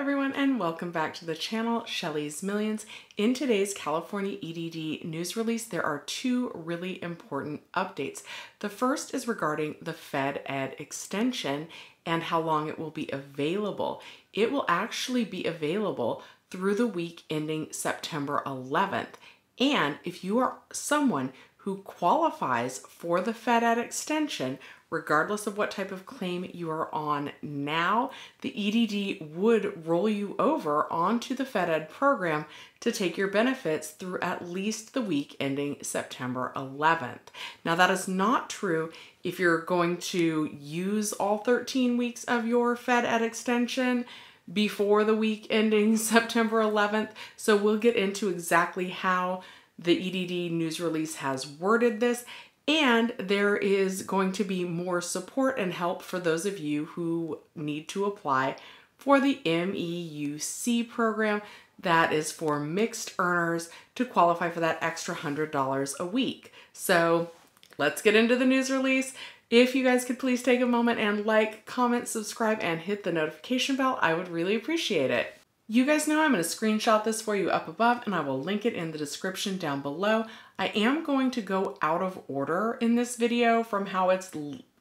everyone and welcome back to the channel, Shelly's Millions. In today's California EDD news release, there are two really important updates. The first is regarding the Fed Ed extension and how long it will be available. It will actually be available through the week ending September 11th. And if you are someone who qualifies for the Fed Ed extension, regardless of what type of claim you are on now, the EDD would roll you over onto the FedEd program to take your benefits through at least the week ending September 11th. Now, that is not true if you're going to use all 13 weeks of your FedEd extension before the week ending September 11th. So we'll get into exactly how the EDD news release has worded this. And there is going to be more support and help for those of you who need to apply for the MEUC program that is for mixed earners to qualify for that extra $100 a week. So let's get into the news release. If you guys could please take a moment and like, comment, subscribe, and hit the notification bell, I would really appreciate it. You guys know I'm going to screenshot this for you up above and I will link it in the description down below. I am going to go out of order in this video from how it's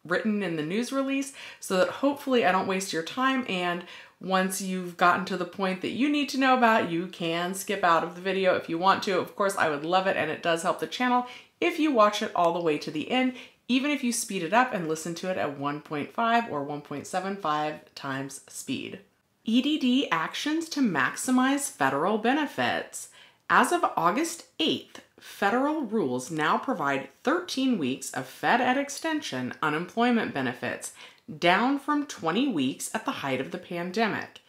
written in the news release so that hopefully I don't waste your time and once you've gotten to the point that you need to know about, you can skip out of the video if you want to. Of course, I would love it and it does help the channel if you watch it all the way to the end, even if you speed it up and listen to it at 1.5 or 1.75 times speed. EDD actions to maximize federal benefits. As of August 8th, federal rules now provide 13 weeks of Fed Ed Extension unemployment benefits, down from 20 weeks at the height of the pandemic,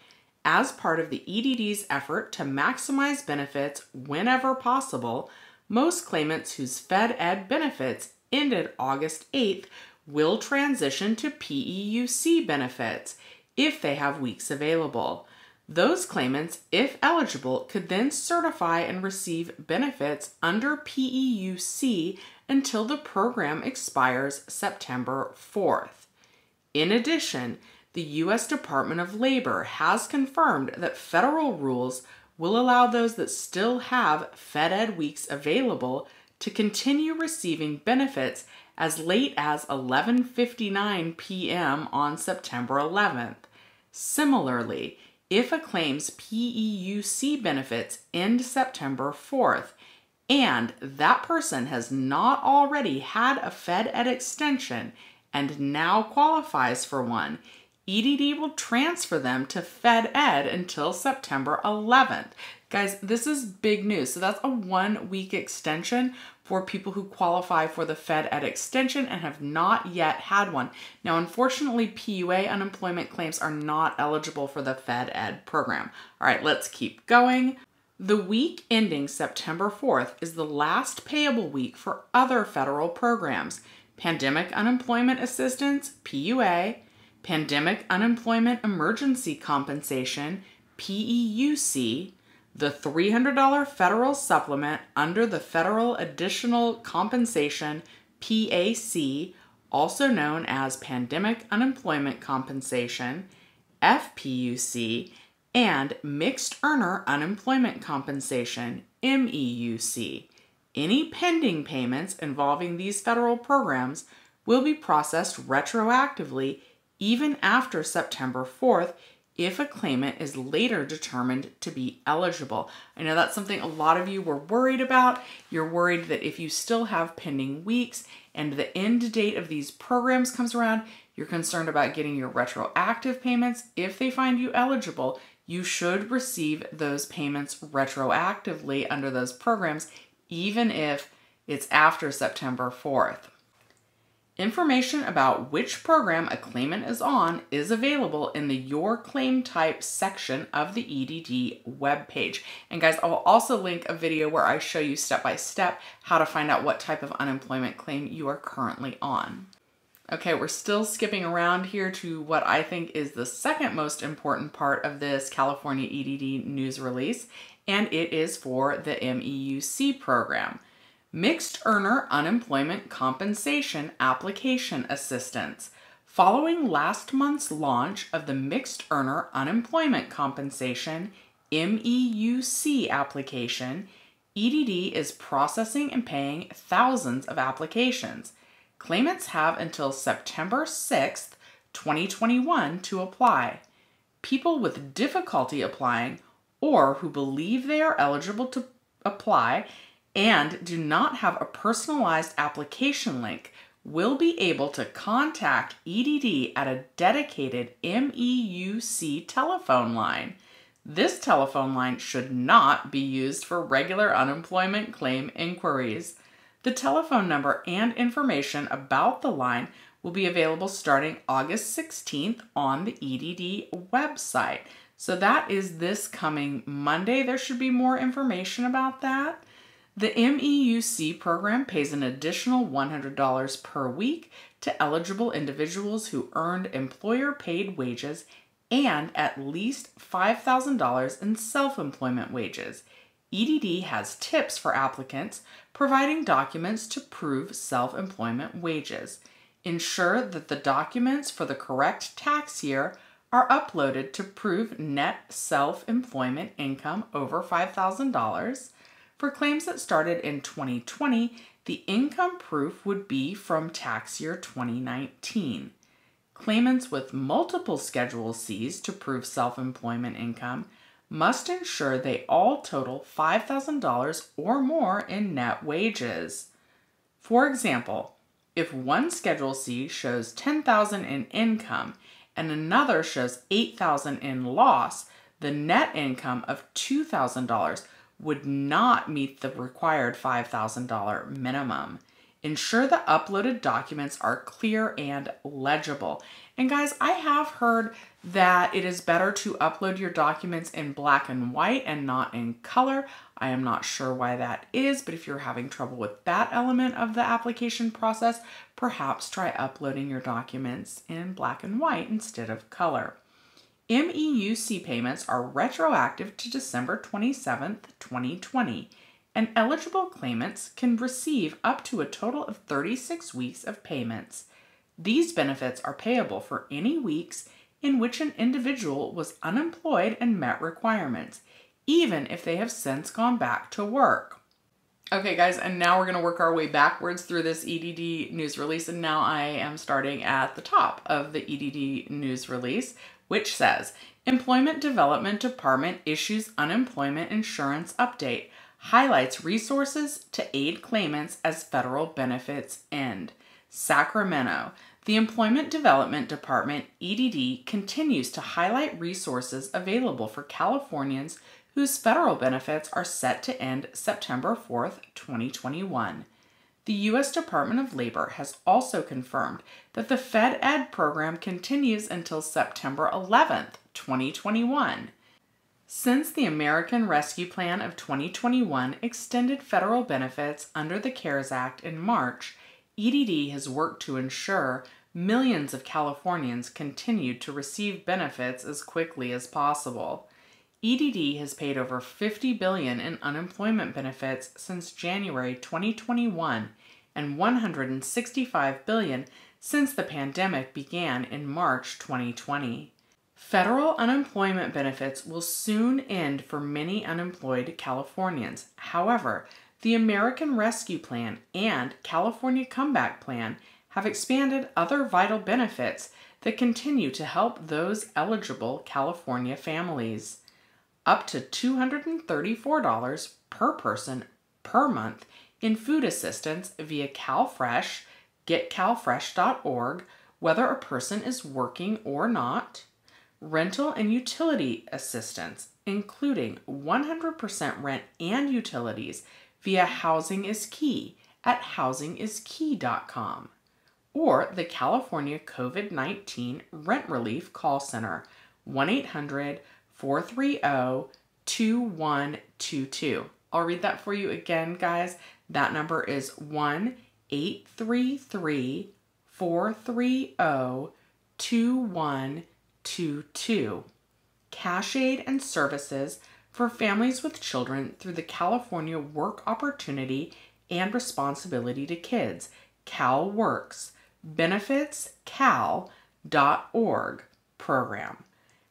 as part of the EDD's effort to maximize benefits whenever possible. Most claimants whose Fed Ed benefits ended August 8th will transition to PEUC benefits if they have weeks available. Those claimants, if eligible, could then certify and receive benefits under PEUC until the program expires September 4th. In addition, the U.S. Department of Labor has confirmed that federal rules will allow those that still have Fed Ed weeks available to continue receiving benefits as late as 11:59 p.m. on September 11th. Similarly, if a claim's PEUC benefits end September 4th and that person has not already had a Fed Ed extension and now qualifies for one, EDD will transfer them to Fed Ed until September 11th. Guys, this is big news. So that's a one week extension for people who qualify for the Fed Ed extension and have not yet had one. Now, unfortunately, PUA unemployment claims are not eligible for the Fed Ed program. All right, let's keep going. The week ending September 4th is the last payable week for other federal programs pandemic unemployment assistance, PUA, pandemic unemployment emergency compensation, PEUC, the $300 federal supplement under the Federal Additional Compensation PAC, also known as Pandemic Unemployment Compensation, FPUC, and Mixed Earner Unemployment Compensation, MEUC. Any pending payments involving these federal programs will be processed retroactively even after September 4th if a claimant is later determined to be eligible. I know that's something a lot of you were worried about. You're worried that if you still have pending weeks and the end date of these programs comes around, you're concerned about getting your retroactive payments. If they find you eligible, you should receive those payments retroactively under those programs, even if it's after September 4th. Information about which program a claimant is on is available in the Your Claim Type section of the EDD webpage. And guys, I will also link a video where I show you step by step how to find out what type of unemployment claim you are currently on. Okay, we're still skipping around here to what I think is the second most important part of this California EDD news release, and it is for the MEUC program. Mixed Earner Unemployment Compensation Application Assistance. Following last month's launch of the Mixed Earner Unemployment Compensation MEUC application, EDD is processing and paying thousands of applications. Claimants have until September 6th, 2021 to apply. People with difficulty applying or who believe they are eligible to apply and do not have a personalized application link will be able to contact EDD at a dedicated MEUC telephone line. This telephone line should not be used for regular unemployment claim inquiries. The telephone number and information about the line will be available starting August 16th on the EDD website. So that is this coming Monday. There should be more information about that. The MEUC program pays an additional $100 per week to eligible individuals who earned employer paid wages and at least $5,000 in self employment wages. EDD has tips for applicants providing documents to prove self employment wages. Ensure that the documents for the correct tax year are uploaded to prove net self employment income over $5,000 for claims that started in 2020, the income proof would be from tax year 2019. Claimants with multiple Schedule Cs to prove self employment income must ensure they all total $5,000 or more in net wages. For example, if one Schedule C shows 10,000 dollars in income and another shows 8,000 dollars in loss, the net income of $2,000 would not meet the required $5,000 minimum. Ensure the uploaded documents are clear and legible. And guys, I have heard that it is better to upload your documents in black and white and not in color. I am not sure why that is, but if you're having trouble with that element of the application process, perhaps try uploading your documents in black and white instead of color. MEUC payments are retroactive to December 27, 2020, and eligible claimants can receive up to a total of 36 weeks of payments. These benefits are payable for any weeks in which an individual was unemployed and met requirements, even if they have since gone back to work. Okay guys, and now we're gonna work our way backwards through this EDD news release, and now I am starting at the top of the EDD news release, which says Employment Development Department issues unemployment insurance update, highlights resources to aid claimants as federal benefits end. Sacramento. The Employment Development Department, EDD, continues to highlight resources available for Californians whose federal benefits are set to end September 4th, 2021. The U.S. Department of Labor has also confirmed that the Fed Ed program continues until September 11, 2021. Since the American Rescue Plan of 2021 extended federal benefits under the CARES Act in March, EDD has worked to ensure millions of Californians continued to receive benefits as quickly as possible. EDD has paid over 50 billion in unemployment benefits since January 2021 and 165 billion since the pandemic began in March 2020. Federal unemployment benefits will soon end for many unemployed Californians. However, the American Rescue Plan and California Comeback Plan have expanded other vital benefits that continue to help those eligible California families up to $234 per person per month in food assistance via CalFresh, getcalfresh.org, whether a person is working or not, rental and utility assistance, including 100% rent and utilities via Housing is Key at housingiskey.com or the California COVID 19 Rent Relief Call Center 1 800 430 2122. I'll read that for you again, guys. That number is 1 833 430 2122. Cash Aid and Services for Families with Children through the California Work Opportunity and Responsibility to Kids, CalWorks, benefits cal.org program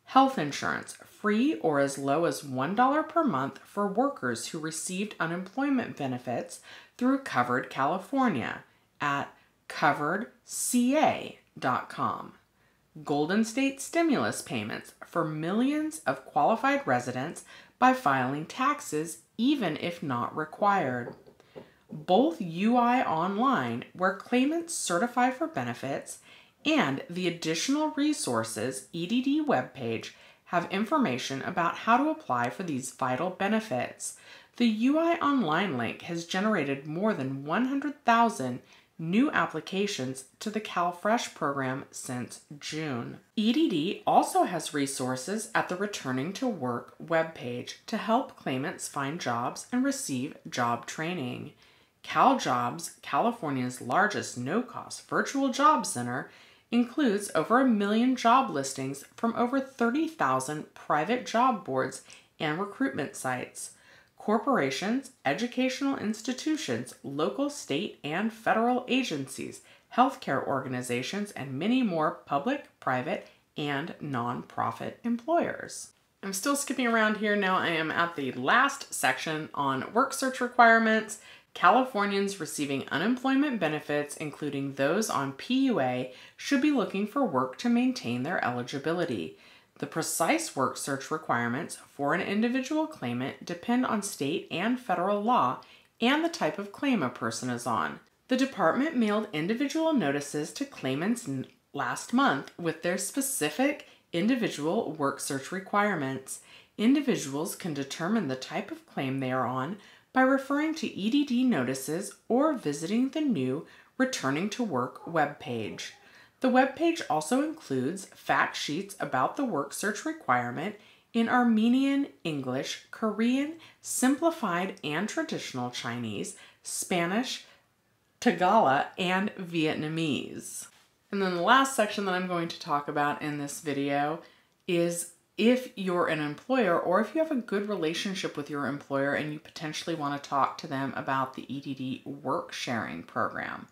health insurance, free or as low as $1 per month for workers who received unemployment benefits through Covered California at coveredca.com. Golden State stimulus payments for millions of qualified residents by filing taxes even if not required. Both UI Online, where claimants certify for benefits, and the additional resources EDD webpage have information about how to apply for these vital benefits. The UI Online link has generated more than 100,000 new applications to the CalFresh program since June. EDD also has resources at the Returning to Work webpage to help claimants find jobs and receive job training. CalJobs, California's largest no-cost virtual job center, includes over a million job listings from over 30,000 private job boards and recruitment sites, corporations, educational institutions, local, state, and federal agencies, healthcare organizations, and many more public, private, and nonprofit employers. I'm still skipping around here. Now I am at the last section on work search requirements. Californians receiving unemployment benefits, including those on PUA, should be looking for work to maintain their eligibility. The precise work search requirements for an individual claimant depend on state and federal law and the type of claim a person is on. The department mailed individual notices to claimants last month with their specific individual work search requirements. Individuals can determine the type of claim they are on by referring to EDD notices or visiting the new Returning to Work webpage. The webpage also includes fact sheets about the work search requirement in Armenian, English, Korean, simplified and traditional Chinese, Spanish, Tagalog, and Vietnamese. And then the last section that I'm going to talk about in this video is if you're an employer or if you have a good relationship with your employer and you potentially want to talk to them about the EDD work sharing program.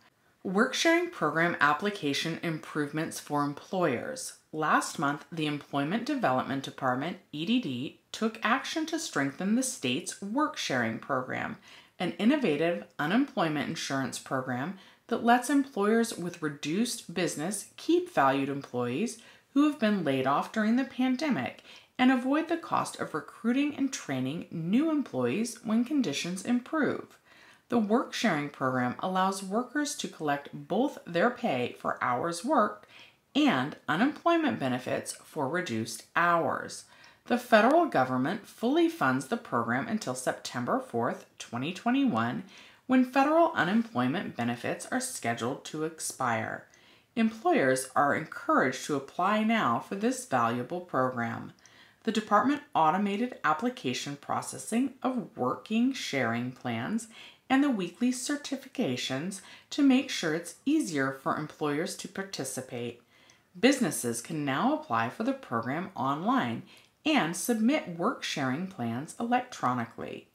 Work sharing program application improvements for employers. Last month, the Employment Development Department, EDD, took action to strengthen the state's work sharing program, an innovative unemployment insurance program that lets employers with reduced business keep valued employees who have been laid off during the pandemic and avoid the cost of recruiting and training new employees when conditions improve. The work sharing program allows workers to collect both their pay for hours worked and unemployment benefits for reduced hours. The federal government fully funds the program until September 4, 2021, when federal unemployment benefits are scheduled to expire. Employers are encouraged to apply now for this valuable program. The department automated application processing of working sharing plans and the weekly certifications to make sure it's easier for employers to participate. Businesses can now apply for the program online and submit work sharing plans electronically.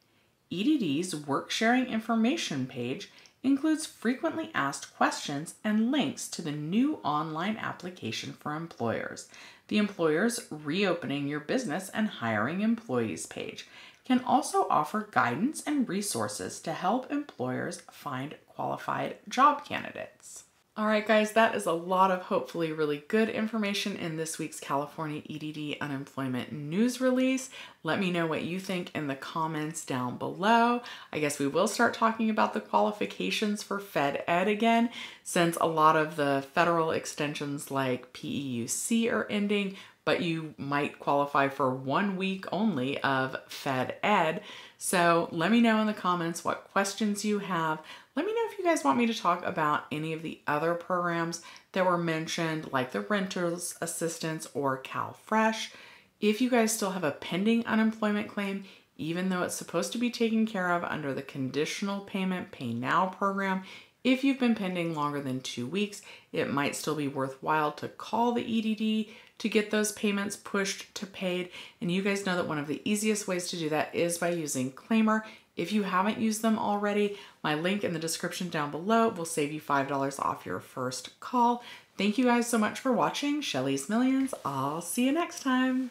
EDD's work sharing information page includes frequently asked questions and links to the new online application for employers. The employer's reopening your business and hiring employees page can also offer guidance and resources to help employers find qualified job candidates. All right, guys, that is a lot of hopefully really good information in this week's California EDD unemployment news release. Let me know what you think in the comments down below. I guess we will start talking about the qualifications for Fed Ed again, since a lot of the federal extensions like PEUC are ending, but you might qualify for one week only of Fed Ed. So let me know in the comments what questions you have. Let me know if you guys want me to talk about any of the other programs that were mentioned, like the renter's assistance or CalFresh. If you guys still have a pending unemployment claim, even though it's supposed to be taken care of under the conditional payment pay now program, if you've been pending longer than two weeks, it might still be worthwhile to call the EDD to get those payments pushed to paid. And you guys know that one of the easiest ways to do that is by using Claimer. If you haven't used them already, my link in the description down below will save you $5 off your first call. Thank you guys so much for watching Shelly's Millions. I'll see you next time.